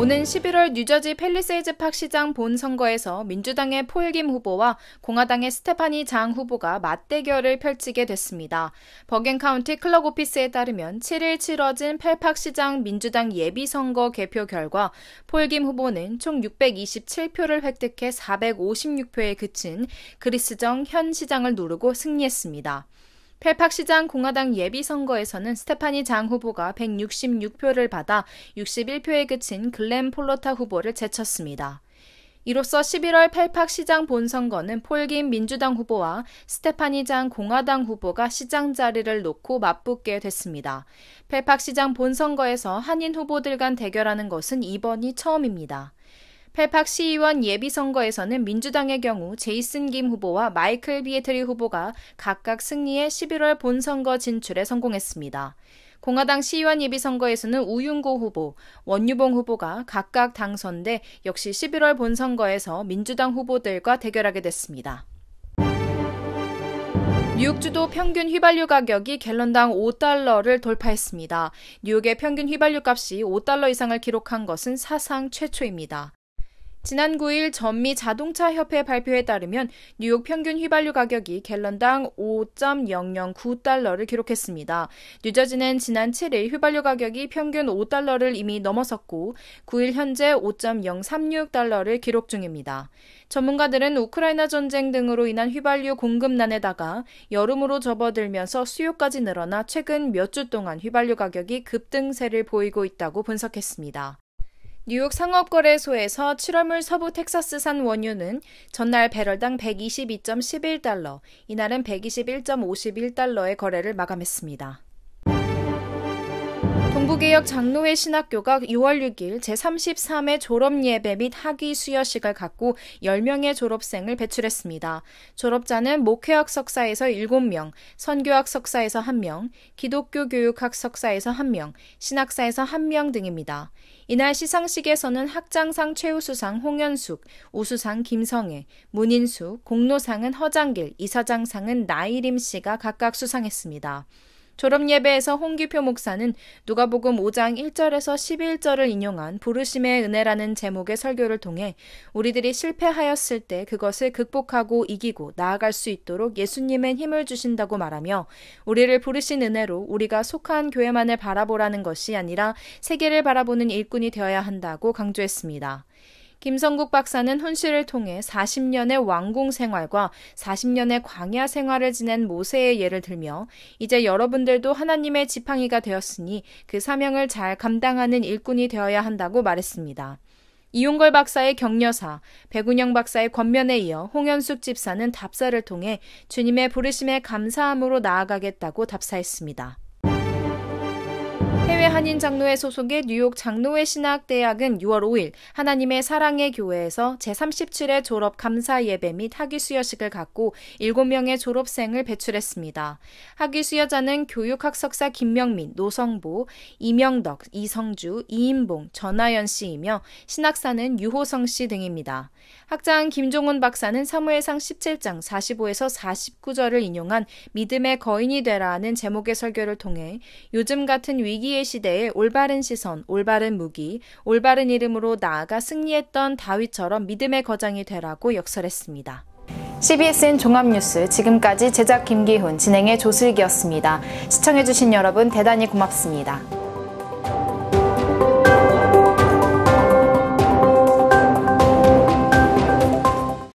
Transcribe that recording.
오는 11월 뉴저지 펠리세이즈 팍 시장 본 선거에서 민주당의 폴 김 후보와 공화당의 스테파니 장 후보가 맞대결을 펼치게 됐습니다. 버겐카운티 클럽 오피스에 따르면 7일 치러진 펠팍 시장 민주당 예비 선거 개표 결과 폴김 후보는 총 627표를 획득해 456표에 그친 그리스정 현 시장을 누르고 승리했습니다. 펠팍시장 공화당 예비선거에서는 스테파니 장 후보가 166표를 받아 61표에 그친 글렌 폴로타 후보를 제쳤습니다. 이로써 11월 펠팍시장 본선거는 폴긴 민주당 후보와 스테파니 장 공화당 후보가 시장 자리를 놓고 맞붙게 됐습니다. 펠팍시장 본선거에서 한인 후보들 간 대결하는 것은 이번이 처음입니다. 펠팍 시의원 e 예비선거에서는 민주당의 경우 제이슨 김 후보와 마이클 비에트리 후보가 각각 승리해 11월 본선거 진출에 성공했습니다. 공화당 시의원 e 예비선거에서는 우윤고 후보, 원유봉 후보가 각각 당선돼 역시 11월 본선거에서 민주당 후보들과 대결하게 됐습니다. 뉴욕 주도 평균 휘발유 가격이 갤런당 5달러를 돌파했습니다. 뉴욕의 평균 휘발유 값이 5달러 이상을 기록한 것은 사상 최초입니다. 지난 9일 전미 자동차 협회 발표에 따르면 뉴욕 평균 휘발유 가격이 갤런당 5.009달러를 기록했습니다. 뉴저지는 지난 7일 휘발유 가격이 평균 5달러를 이미 넘어섰고 9일 현재 5.036달러를 기록 중입니다. 전문가들은 우크라이나 전쟁 등으로 인한 휘발유 공급난에다가 여름으로 접어들면서 수요까지 늘어나 최근 몇 주 동안 휘발유 가격이 급등세를 보이고 있다고 분석했습니다. 뉴욕 상업거래소에서 7월물 서부 텍사스산 원유는 전날 배럴당 122.11달러, 이날은 121.51달러의 거래를 마감했습니다. 정부개혁 장로회 신학교가 6월 6일 제33회 졸업예배 및 학위 수여식을 갖고 10명의 졸업생을 배출했습니다. 졸업자는 목회학 석사에서 7명, 선교학 석사에서 1명, 기독교 교육학 석사에서 1명, 신학사에서 1명 등입니다. 이날 시상식에서는 학장상 최우수상 홍현숙, 우수상 김성애, 문인숙, 공로상은 허장길, 이사장상은 나이림 씨가 각각 수상했습니다. 졸업 예배에서 홍기표 목사는 누가복음 5장 1절에서 11절을 인용한 부르심의 은혜라는 제목의 설교를 통해 우리들이 실패하였을 때 그것을 극복하고 이기고 나아갈 수 있도록 예수님의 힘을 주신다고 말하며 우리를 부르신 은혜로 우리가 속한 교회만을 바라보라는 것이 아니라 세계를 바라보는 일꾼이 되어야 한다고 강조했습니다. 김성국 박사는 훈시를 통해 40년의 왕궁 생활과 40년의 광야 생활을 지낸 모세의 예를 들며 이제 여러분들도 하나님의 지팡이가 되었으니 그 사명을 잘 감당하는 일꾼이 되어야 한다고 말했습니다. 이용걸 박사의 격려사, 백운영 박사의 권면에 이어 홍현숙 집사는 답사를 통해 주님의 부르심에 감사함으로 나아가겠다고 답사했습니다. 해외 한인 장로회 소속의 뉴욕 장로회 신학대학은 6월 5일 하나님의 사랑의 교회에서 제37회 졸업 감사 예배 및 학위 수여식을 갖고 7명의 졸업생을 배출했습니다. 학위 수여자는 교육학석사 김명민, 노성보, 이명덕, 이성주, 이인봉, 전하연 씨이며 신학사는 유호성 씨 등입니다. 학장 김종훈 박사는 사무엘상 17장 45에서 49절을 인용한 믿음의 거인이 되라는 제목의 설교를 통해 요즘 같은 위기의 시대에 올바른 시선, 올바른 무기, 올바른 이름으로 나아가 승리했던 다윗처럼 믿음의 거장이 되라고 역설했습니다. CBSN 종합뉴스 지금까지 제작 김기훈, 진행의 조슬기였습니다. 시청해주신 여러분 대단히 고맙습니다.